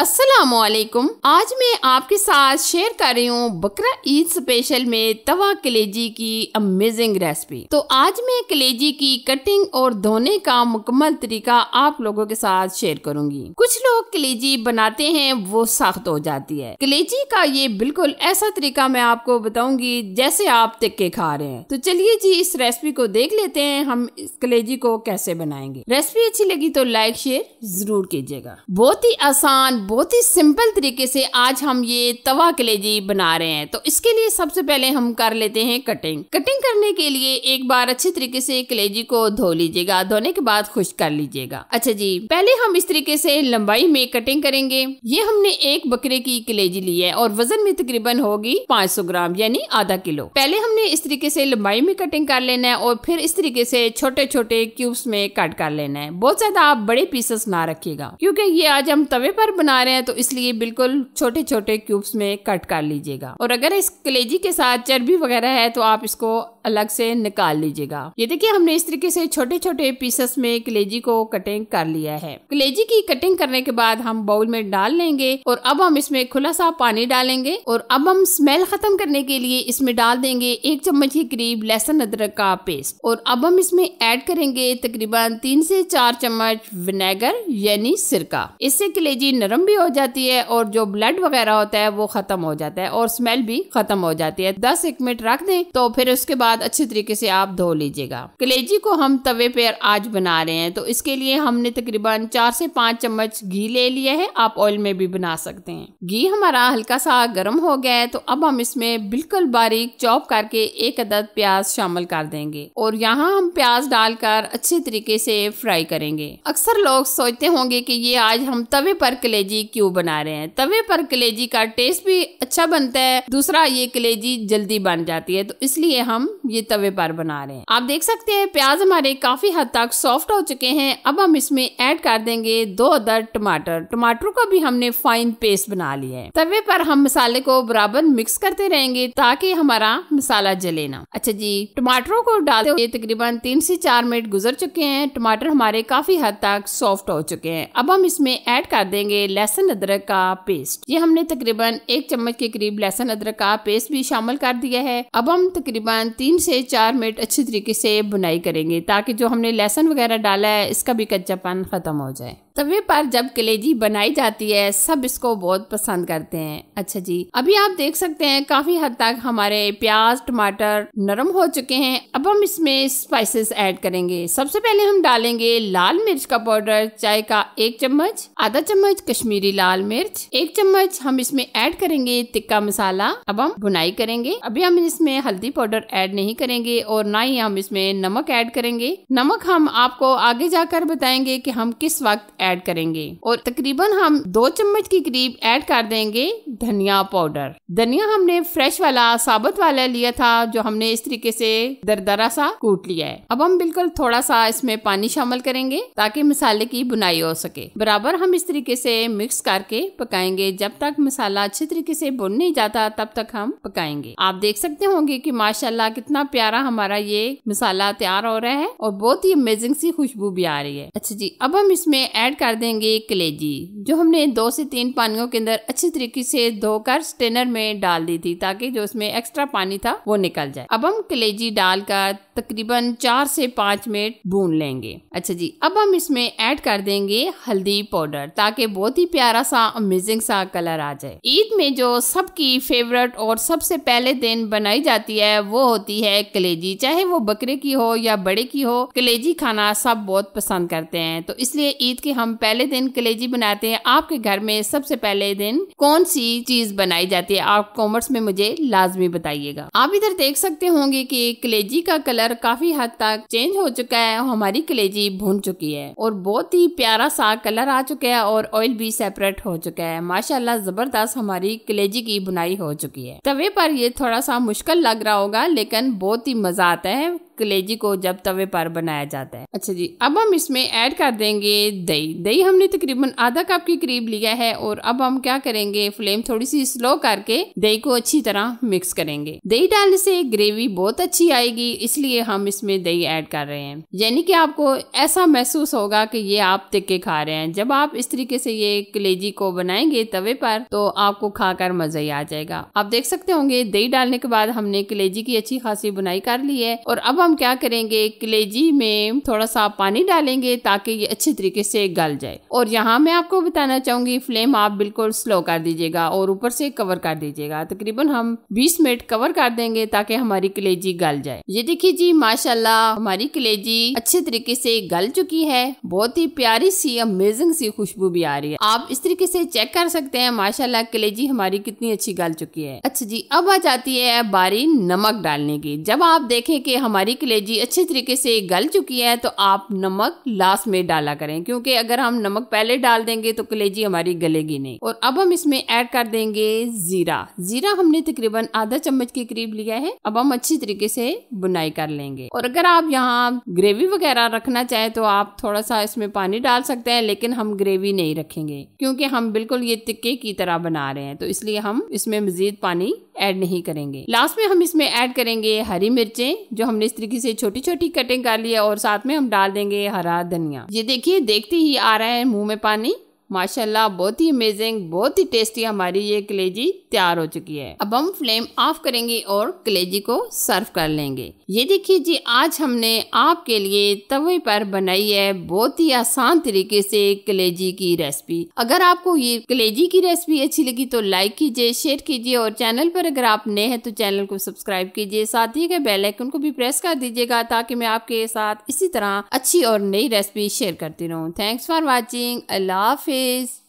असलकुम आज मैं आपके साथ शेयर कर रही हूँ बकरा ईद स्पेशल में तवा कलेजी की अमेजिंग रेसिपी तो आज मैं कलेजी की कटिंग और धोने का मुकम्मल तरीका आप लोगों के साथ शेयर करूंगी कुछ लोग कलेजी बनाते हैं वो सख्त हो जाती है कलेजी का ये बिल्कुल ऐसा तरीका मैं आपको बताऊंगी जैसे आप टिक्के खा रहे हैं तो चलिए जी इस रेसिपी को देख लेते हैं हम इस कलेजी को कैसे बनाएंगे रेसिपी अच्छी लगी तो लाइक शेयर जरूर कीजिएगा बहुत ही आसान बहुत ही सिंपल तरीके से आज हम ये तवा कलेजी बना रहे हैं तो इसके लिए सबसे पहले हम कर लेते हैं कटिंग कटिंग करने के लिए एक बार अच्छे तरीके से कलेजी को धो लीजिएगा धोने के बाद खुश कर लीजिएगा अच्छा जी पहले हम इस तरीके से लंबाई में कटिंग करेंगे ये हमने एक बकरे की कलेजी ली है और वजन में तकरीबन होगी 500 ग्राम यानी आधा किलो पहले हमने इस तरीके से लंबाई में कटिंग कर लेना है और फिर इस तरीके से छोटे छोटे क्यूब्स में कट कर लेना है बहुत ज्यादा आप बड़े पीसेस ना रखिएगा क्योंकि ये आज हम तवे पर बना बना रहे हैं तो इसलिए बिल्कुल छोटे छोटे क्यूब्स में कट कर लीजिएगा और अगर इस कलेजी के साथ चर्बी वगैरह है तो आप इसको अलग से निकाल लीजिएगा ये देखिए हमने इस तरीके से छोटे छोटे पीसेस में कलेजी को कटिंग कर लिया है कलेजी की कटिंग करने के बाद हम बाउल में डाल लेंगे और अब हम इसमें खुला सा पानी डालेंगे और अब हम स्मेल खत्म करने के लिए इसमें डाल देंगे एक चम्मच के करीब लहसुन अदरक का पेस्ट और अब हम इसमें ऐड करेंगे तकरीबन तीन से चार चम्मच विनेगर यानी सिरका इससे कलेजी नरम नरम भी हो जाती है और जो ब्लड वगैरह होता है वो खत्म हो जाता है और स्मेल भी खत्म हो जाती है दस एक मिनट रख दें तो फिर उसके बाद अच्छे तरीके से आप धो लीजिएगा कलेजी को हम तवे पे आज बना रहे हैं तो इसके लिए हमने तकरीबन चार से पाँच चम्मच घी ले लिया है आप ऑयल में भी बना सकते हैं घी हमारा हल्का सा गर्म हो गया है तो अब हम इसमें बिल्कुल बारीक चॉप करके एक अदद प्याज शामिल कर देंगे और यहाँ हम प्याज डालकर अच्छे तरीके से फ्राई करेंगे अक्सर लोग सोचते होंगे कि ये आज हम तवे पर कलेजी कलेजी क्यों बना रहे हैं तवे पर कलेजी का टेस्ट भी अच्छा बनता है दूसरा ये कलेजी जल्दी बन जाती है तो इसलिए हम ये तवे पर बना रहे हैं आप देख सकते हैं प्याज हमारे काफी हद तक सॉफ्ट हो चुके हैं अब हम इसमें ऐड कर देंगे दो अदर टमाटर टमाटरों का भी हमने फाइन पेस्ट बना लिया है तवे पर हम मसाले को बराबर मिक्स करते रहेंगे ताकि हमारा मसाला जले ना अच्छा जी टमाटरों को डालते हुए तकरीबन तीन से चार मिनट गुजर चुके हैं टमाटर हमारे काफी हद तक सॉफ्ट हो चुके हैं अब हम इसमें ऐड कर देंगे लहसुन अदरक का पेस्ट ये हमने तकरीबन एक चम्मच के करीब लहसुन अदरक का पेस्ट भी शामिल कर दिया है अब हम तकरीबन तीन से चार मिनट अच्छी तरीके से बुनाई करेंगे ताकि जो हमने लहसुन वगैरह डाला है इसका भी कच्चापन खत्म हो जाए तवे पर जब कलेजी बनाई जाती है सब इसको बहुत पसंद करते हैं अच्छा जी अभी आप देख सकते हैं काफी हद तक हमारे प्याज टमाटर नरम हो चुके हैं अब हम इसमें स्पाइसेस ऐड करेंगे सबसे पहले हम डालेंगे लाल मिर्च का पाउडर चाय का एक चम्मच आधा चम्मच कश्मीरी लाल मिर्च एक चम्मच हम इसमें ऐड करेंगे तिक्का मसाला अब हम बुनाई करेंगे अभी हम इसमें हल्दी पाउडर ऐड नहीं करेंगे और ना ही हम इसमें नमक ऐड करेंगे नमक हम आपको आगे जाकर बताएंगे कि हम किस वक्त ऐड करेंगे और तकरीबन हम दो चम्मच के करीब ऐड कर देंगे धनिया पाउडर धनिया हमने फ्रेश वाला साबुत वाला लिया था जो हमने इस तरीके से दरदरा सा कूट लिया है अब हम बिल्कुल थोड़ा सा इसमें पानी शामिल करेंगे ताकि मसाले की बुनाई हो सके बराबर हम इस तरीके से मिक्स करके पकाएंगे जब तक मसाला अच्छे तरीके से बुन नहीं जाता तब तक हम पकाएंगे आप देख सकते होंगे की माशाला कितना प्यारा हमारा ये मसाला तैयार हो रहा है और बहुत ही अमेजिंग सी खुशबू भी आ रही है अच्छा जी अब हम इसमें ऐड ऐड कर देंगे कलेजी जो हमने दो से तीन पानियों के अंदर अच्छे तरीके से धोकर स्टेनर में डाल दी थी ताकि जो उसमें एक्स्ट्रा पानी था वो निकल जाए अब हम कलेजी डालकर तकरीबन चार से पाँच मिनट भून लेंगे अच्छा जी अब हम इसमें ऐड कर देंगे हल्दी पाउडर ताकि बहुत ही प्यारा सा अमेजिंग सा कलर आ जाए ईद में जो सबकी फेवरेट और सबसे पहले दिन बनाई जाती है वो होती है कलेजी चाहे वो बकरे की हो या बड़े की हो कलेजी खाना सब बहुत पसंद करते हैं तो इसलिए ईद के हम पहले दिन कलेजी बनाते हैं आपके घर में सबसे पहले दिन कौन सी चीज बनाई जाती है आप कॉमर्स में मुझे लाजमी बताइएगा आप इधर देख सकते होंगे कि कलेजी का कलर काफी हद तक चेंज हो चुका है हमारी कलेजी भून चुकी है और बहुत ही प्यारा सा कलर आ चुका है और ऑयल भी सेपरेट हो चुका है माशाला जबरदस्त हमारी कलेजी की बुनाई हो चुकी है तवे पर ये थोड़ा सा मुश्किल लग रहा होगा लेकिन बहुत ही मजा आता है कलेजी को जब तवे पर बनाया जाता है अच्छा जी अब हम इसमें ऐड कर देंगे दही दही हमने तकरीबन आधा कप के करीब लिया है और अब हम क्या करेंगे फ्लेम थोड़ी सी स्लो करके दही को अच्छी तरह मिक्स करेंगे दही डालने से ग्रेवी बहुत अच्छी आएगी इसलिए हम इसमें दही ऐड कर रहे हैं यानी कि आपको ऐसा महसूस होगा कि ये आप तिक्के खा रहे हैं जब आप इस तरीके से ये कलेजी को बनाएंगे तवे पर तो आपको खाकर मजा ही आ जाएगा आप देख सकते होंगे दही डालने के बाद हमने कलेजी की अच्छी खासी बुनाई कर ली है और अब हम हम क्या करेंगे कलेजी में थोड़ा सा पानी डालेंगे ताकि ये अच्छे तरीके से गल जाए और यहाँ मैं आपको बताना चाहूंगी फ्लेम आप बिल्कुल स्लो कर दीजिएगा और ऊपर से कवर कर दीजिएगा तकरीबन हम 20 मिनट कवर कर देंगे ताकि हमारी कलेजी गल जाए ये देखिए जी माशाल्लाह हमारी कलेजी अच्छे तरीके से गल चुकी है बहुत ही प्यारी सी अमेजिंग सी खुशबू भी आ रही है आप इस तरीके से चेक कर सकते हैं माशाला कलेजी हमारी कितनी अच्छी गल चुकी है अच्छा जी अब आ जाती है बारी नमक डालने की जब आप देखें कि हमारी कलेजी अच्छे तरीके से गल चुकी है तो आप नमक लास्ट में डाला करें क्योंकि अगर हम नमक पहले डाल देंगे तो कलेजी हमारी गलेगी नहीं और अब हम इसमें ऐड कर देंगे जीरा जीरा हमने तकरीबन आधा चम्मच के करीब लिया है अब हम अच्छी तरीके से बुनाई कर लेंगे और अगर आप यहाँ ग्रेवी वगैरह रखना चाहे तो आप थोड़ा सा इसमें पानी डाल सकते हैं लेकिन हम ग्रेवी नहीं रखेंगे क्योंकि हम बिल्कुल ये तिक्के की तरह बना रहे हैं तो इसलिए हम इसमें मजीद पानी ऐड नहीं करेंगे लास्ट में हम इसमें ऐड करेंगे हरी मिर्चें जो हमने इस तरीके बारीकी से छोटी छोटी कटिंग कर लिया और साथ में हम डाल देंगे हरा धनिया ये देखिए देखते ही आ रहा है मुंह में पानी माशाल्लाह बहुत ही अमेजिंग बहुत ही टेस्टी हमारी ये कलेजी तैयार हो चुकी है अब हम फ्लेम ऑफ करेंगे और कलेजी को सर्व कर लेंगे ये देखिए जी आज हमने आपके लिए तवे पर बनाई है बहुत ही आसान तरीके से कलेजी की रेसिपी अगर आपको ये कलेजी की रेसिपी अच्छी लगी तो लाइक कीजिए शेयर कीजिए और चैनल पर अगर आप नए हैं तो चैनल को सब्सक्राइब कीजिए साथ ही बेल आइकन को भी प्रेस कर दीजिएगा ताकि मैं आपके साथ इसी तरह अच्छी और नई रेसिपी शेयर करती रहूँ थैंक्स फॉर वॉचिंग अल्लाह हाफिज Is.